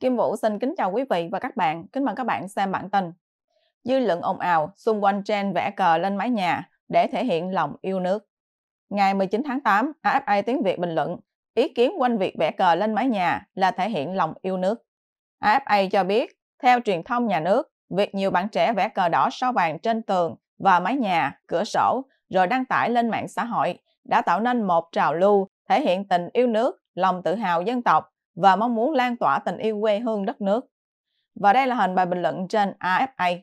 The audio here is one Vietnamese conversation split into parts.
Kim Vũ xin kính chào quý vị và các bạn. Kính mời các bạn xem bản tin. Dư luận ồn ào xung quanh trend vẽ cờ lên mái nhà để thể hiện lòng yêu nước. Ngày 19 tháng 8, AFA tiếng Việt bình luận ý kiến quanh việc vẽ cờ lên mái nhà là thể hiện lòng yêu nước. AFA cho biết, theo truyền thông nhà nước, việc nhiều bạn trẻ vẽ cờ đỏ sao vàng trên tường và mái nhà, cửa sổ rồi đăng tải lên mạng xã hội đã tạo nên một trào lưu thể hiện tình yêu nước, lòng tự hào dân tộc và mong muốn lan tỏa tình yêu quê hương đất nước. Và đây là hình bài bình luận trên AFA.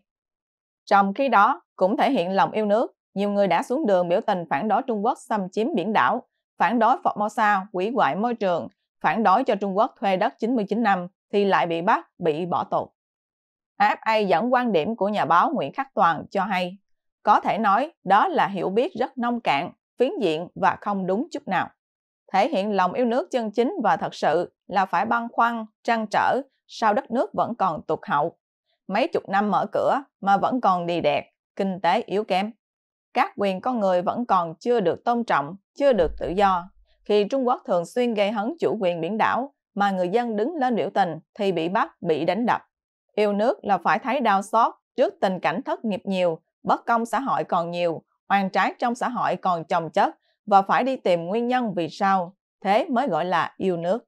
Trong khi đó, cũng thể hiện lòng yêu nước, nhiều người đã xuống đường biểu tình phản đối Trung Quốc xâm chiếm biển đảo, phản đối Formosa, quỷ hoại môi trường, phản đối cho Trung Quốc thuê đất 99 năm thì lại bị bắt, bị bỏ tù. AFA dẫn quan điểm của nhà báo Nguyễn Khắc Toàn cho hay, có thể nói đó là hiểu biết rất nông cạn, phiến diện và không đúng chút nào. Thể hiện lòng yêu nước chân chính và thật sự là phải băn khoăn, trăn trở, sao đất nước vẫn còn tụt hậu. Mấy chục năm mở cửa mà vẫn còn đi đẹp, kinh tế yếu kém. Các quyền con người vẫn còn chưa được tôn trọng, chưa được tự do. Khi Trung Quốc thường xuyên gây hấn chủ quyền biển đảo mà người dân đứng lên biểu tình thì bị bắt, bị đánh đập. Yêu nước là phải thấy đau xót trước tình cảnh thất nghiệp nhiều, bất công xã hội còn nhiều, hoàn trái trong xã hội còn chồng chất và phải đi tìm nguyên nhân vì sao. Thế mới gọi là yêu nước.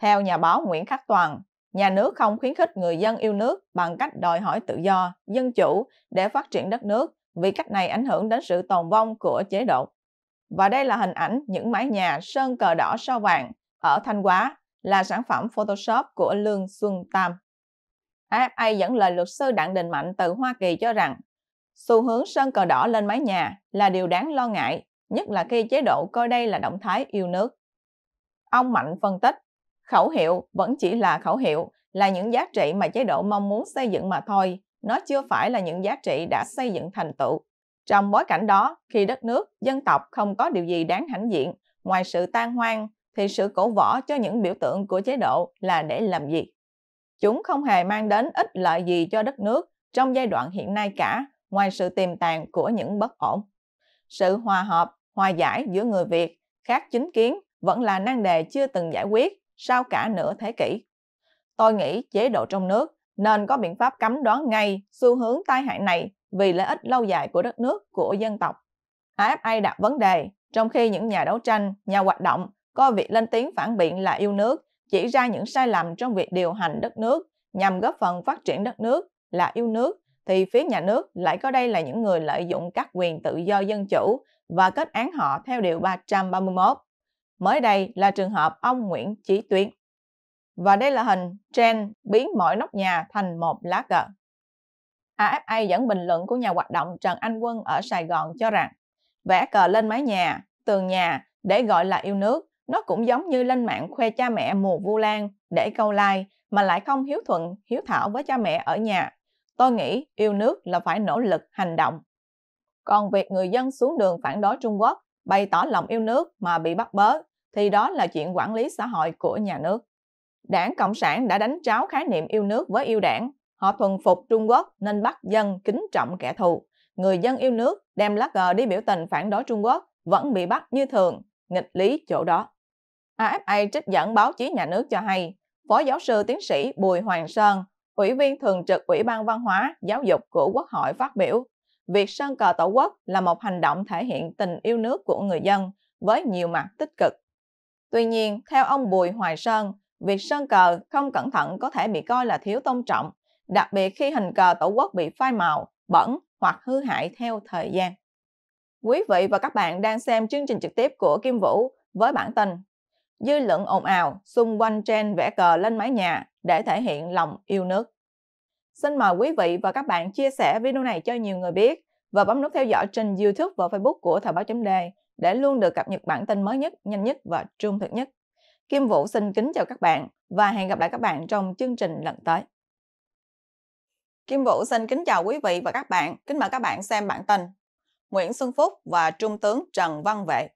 Theo nhà báo Nguyễn Khắc Toàn, nhà nước không khuyến khích người dân yêu nước bằng cách đòi hỏi tự do, dân chủ để phát triển đất nước vì cách này ảnh hưởng đến sự tồn vong của chế độ. Và đây là hình ảnh những mái nhà sơn cờ đỏ sao vàng ở Thanh Hóa là sản phẩm Photoshop của Lương Xuân Tam. AFA dẫn lời luật sư Đặng Đình Mạnh từ Hoa Kỳ cho rằng xu hướng sơn cờ đỏ lên mái nhà là điều đáng lo ngại, nhất là khi chế độ coi đây là động thái yêu nước. Ông Mạnh phân tích, Khẩu hiệu vẫn chỉ là khẩu hiệu, là những giá trị mà chế độ mong muốn xây dựng mà thôi. Nó chưa phải là những giá trị đã xây dựng thành tựu. Trong bối cảnh đó, khi đất nước, dân tộc không có điều gì đáng hãnh diện ngoài sự tan hoang, thì sự cổ võ cho những biểu tượng của chế độ là để làm gì? Chúng không hề mang đến ích lợi gì cho đất nước trong giai đoạn hiện nay cả, ngoài sự tiềm tàng của những bất ổn. Sự hòa hợp, hòa giải giữa người Việt, khác chính kiến vẫn là nan đề chưa từng giải quyết sau cả nửa thế kỷ. Tôi nghĩ chế độ trong nước nên có biện pháp cấm đoán ngay xu hướng tai hại này vì lợi ích lâu dài của đất nước, của dân tộc. AFA đặt vấn đề, trong khi những nhà đấu tranh, nhà hoạt động có việc lên tiếng phản biện là yêu nước, chỉ ra những sai lầm trong việc điều hành đất nước nhằm góp phần phát triển đất nước là yêu nước, thì phía nhà nước lại có đây là những người lợi dụng các quyền tự do dân chủ và kết án họ theo Điều 331. Mới đây là trường hợp ông Nguyễn Chí Tuyến. Và đây là hình Chen biến mọi nóc nhà thành một lá cờ. AFA dẫn bình luận của nhà hoạt động Trần Anh Quân ở Sài Gòn cho rằng vẽ cờ lên mái nhà, tường nhà để gọi là yêu nước, nó cũng giống như lên mạng khoe cha mẹ mùa vu lan để câu like mà lại không hiếu thuận, hiếu thảo với cha mẹ ở nhà. Tôi nghĩ yêu nước là phải nỗ lực hành động. Còn việc người dân xuống đường phản đối Trung Quốc bày tỏ lòng yêu nước mà bị bắt bớ thì đó là chuyện quản lý xã hội của nhà nước. Đảng Cộng sản đã đánh tráo khái niệm yêu nước với yêu đảng. Họ thuần phục Trung Quốc nên bắt dân kính trọng kẻ thù. Người dân yêu nước đem lá cờ đi biểu tình phản đối Trung Quốc vẫn bị bắt như thường, nghịch lý chỗ đó. AFA trích dẫn báo chí nhà nước cho hay, Phó giáo sư tiến sĩ Bùi Hoàng Sơn, Ủy viên Thường trực Ủy ban Văn hóa, Giáo dục của Quốc hội phát biểu, việc sơn cờ tổ quốc là một hành động thể hiện tình yêu nước của người dân với nhiều mặt tích cực Tuy nhiên, theo ông Bùi Hoài Sơn, việc sơn cờ không cẩn thận có thể bị coi là thiếu tôn trọng, đặc biệt khi hình cờ tổ quốc bị phai màu, bẩn hoặc hư hại theo thời gian. Quý vị và các bạn đang xem chương trình trực tiếp của Kim Vũ với bản tin Dư luận ồn ào xung quanh trend vẽ cờ lên mái nhà để thể hiện lòng yêu nước. Xin mời quý vị và các bạn chia sẻ video này cho nhiều người biết và bấm nút theo dõi trên YouTube và Facebook của Thời báo chấm đề để luôn được cập nhật bản tin mới nhất, nhanh nhất và trung thực nhất. Kim Vũ xin kính chào các bạn và hẹn gặp lại các bạn trong chương trình lần tới. Kim Vũ xin kính chào quý vị và các bạn. Kính mời các bạn xem bản tin Nguyễn Xuân Phúc và Trung tướng Trần Văn Vệ.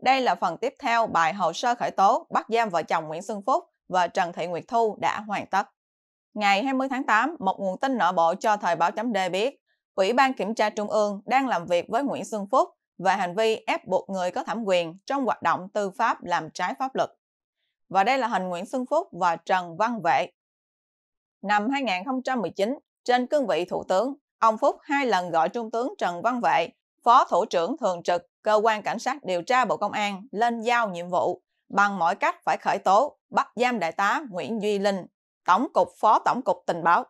Đây là phần tiếp theo bài hồ sơ khởi tố bắt giam vợ chồng Nguyễn Xuân Phúc và Trần Thị Nguyệt Thu đã hoàn tất. Ngày 20 tháng 8, một nguồn tin nội bộ cho thời báo chấm đề biết, Ủy ban Kiểm tra Trung ương đang làm việc với Nguyễn Xuân Phúc về hành vi ép buộc người có thẩm quyền trong hoạt động tư pháp làm trái pháp luật. Và đây là hình Nguyễn Xuân Phúc và Trần Văn Vệ. Năm 2019, trên cương vị Thủ tướng, ông Phúc hai lần gọi Trung tướng Trần Văn Vệ, Phó Thủ trưởng Thường trực Cơ quan Cảnh sát Điều tra Bộ Công an lên giao nhiệm vụ bằng mọi cách phải khởi tố, bắt giam Đại tá Nguyễn Duy Linh, Tổng cục Phó Tổng cục Tình báo.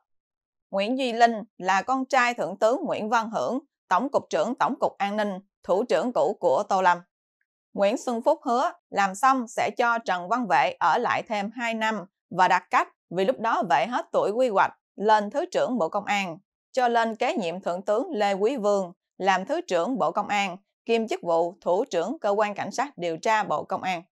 Nguyễn Duy Linh là con trai Thượng tướng Nguyễn Văn Hưởng, Tổng cục trưởng Tổng cục An ninh thủ trưởng cũ của Tô Lâm. Nguyễn Xuân Phúc hứa làm xong sẽ cho Trần Văn Vệ ở lại thêm 2 năm và đặt cách vì lúc đó Vệ hết tuổi quy hoạch lên Thứ trưởng Bộ Công an, cho lên kế nhiệm Thượng tướng Lê Quý Vương làm Thứ trưởng Bộ Công an, kiêm chức vụ Thủ trưởng Cơ quan Cảnh sát điều tra Bộ Công an.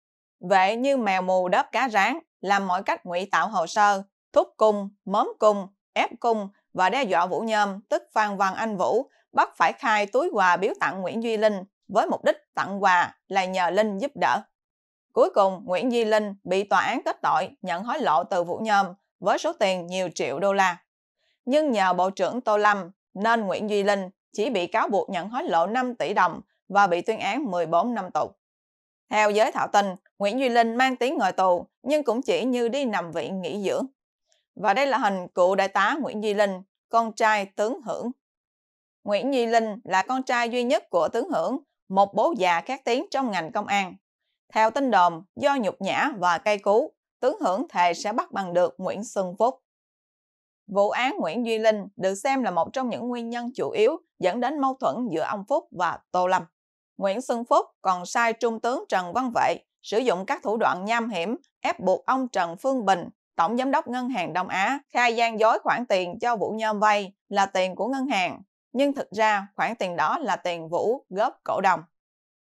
Vệ như mèo mù đớp cá rán, làm mọi cách ngụy tạo hồ sơ, thúc cung, mớm cung, ép cung và đe dọa Vũ Nhôm, tức Phan Văn Anh Vũ, bắt phải khai túi quà biếu tặng Nguyễn Duy Linh với mục đích tặng quà là nhờ Linh giúp đỡ. Cuối cùng, Nguyễn Duy Linh bị tòa án kết tội nhận hối lộ từ Vũ Nhôm với số tiền nhiều triệu đô la. Nhưng nhờ Bộ trưởng Tô Lâm nên Nguyễn Duy Linh chỉ bị cáo buộc nhận hối lộ 5 tỷ đồng và bị tuyên án 14 năm tù. Theo giới thảo tin, Nguyễn Duy Linh mang tiếng ngồi tù nhưng cũng chỉ như đi nằm viện nghỉ dưỡng và đây là hình cựu đại tá Nguyễn Duy Linh, con trai tướng Hưởng. Nguyễn Duy Linh là con trai duy nhất của tướng Hưởng, một bố già khét tiếng trong ngành công an. Theo tin đồn, do nhục nhã và cay cú, tướng Hưởng thề sẽ bắt bằng được Nguyễn Xuân Phúc. Vụ án Nguyễn Duy Linh được xem là một trong những nguyên nhân chủ yếu dẫn đến mâu thuẫn giữa ông Phúc và Tô Lâm. Nguyễn Xuân Phúc còn sai Trung tướng Trần Văn Vệ sử dụng các thủ đoạn nham hiểm ép buộc ông Trần Phương Bình Tổng giám đốc Ngân hàng Đông Á khai gian dối khoản tiền cho Vũ Nhôm vay là tiền của ngân hàng, nhưng thực ra khoản tiền đó là tiền Vũ góp cổ đồng.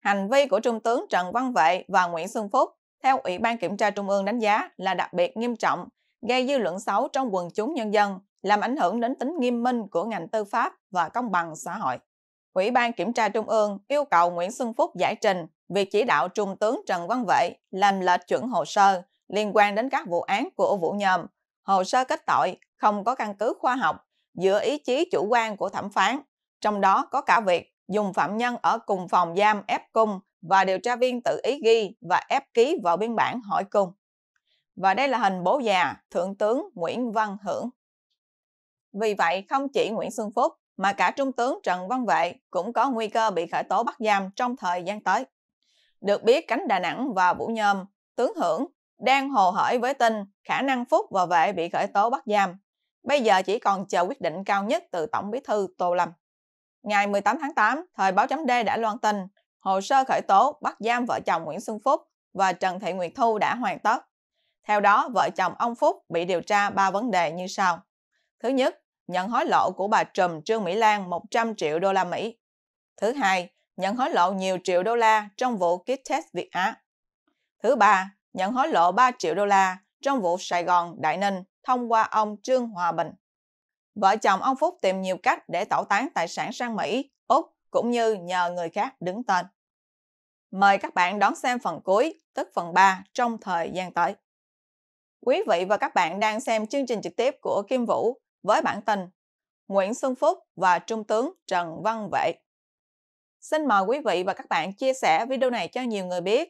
Hành vi của Trung tướng Trần Văn Vệ và Nguyễn Xuân Phúc theo Ủy ban Kiểm tra Trung ương đánh giá là đặc biệt nghiêm trọng, gây dư luận xấu trong quần chúng nhân dân, làm ảnh hưởng đến tính nghiêm minh của ngành tư pháp và công bằng xã hội. Ủy ban Kiểm tra Trung ương yêu cầu Nguyễn Xuân Phúc giải trình việc chỉ đạo Trung tướng Trần Văn Vệ làm lệch chuẩn hồ sơ liên quan đến các vụ án của Vũ Nhôm, hồ sơ kết tội không có căn cứ khoa học giữa ý chí chủ quan của thẩm phán, trong đó có cả việc dùng phạm nhân ở cùng phòng giam ép cung và điều tra viên tự ý ghi và ép ký vào biên bản hỏi cung. Và đây là hình bố già Thượng tướng Nguyễn Văn Hưởng. Vì vậy, không chỉ Nguyễn Xuân Phúc mà cả Trung tướng Trần Văn Vệ cũng có nguy cơ bị khởi tố bắt giam trong thời gian tới. Được biết cánh Đà Nẵng và Vũ Nhôm, tướng Hưởng đang hồ hởi với tin khả năng Phúc và Vệ bị khởi tố bắt giam. Bây giờ chỉ còn chờ quyết định cao nhất từ Tổng bí thư Tô Lâm. Ngày 18 tháng 8, thời báo chấm D đã loan tin hồ sơ khởi tố bắt giam vợ chồng Nguyễn Xuân Phúc và Trần Thị Nguyệt Thu đã hoàn tất. Theo đó, vợ chồng ông Phúc bị điều tra 3 vấn đề như sau. Thứ nhất, nhận hối lộ của bà Trùm Trương Mỹ Lan 100 triệu đô la Mỹ. Thứ hai, nhận hối lộ nhiều triệu đô la trong vụ kit test Việt Á. Thứ ba, nhận hối lộ 3 triệu đô la trong vụ Sài Gòn Đại Ninh thông qua ông Trương Hòa Bình. Vợ chồng ông Phúc tìm nhiều cách để tẩu tán tài sản sang Mỹ, Úc cũng như nhờ người khác đứng tên. Mời các bạn đón xem phần cuối, tức phần 3 trong thời gian tới. Quý vị và các bạn đang xem chương trình trực tiếp của Kim Vũ với bản tin Nguyễn Xuân Phúc và Trung tướng Trần Văn Vệ. Xin mời quý vị và các bạn chia sẻ video này cho nhiều người biết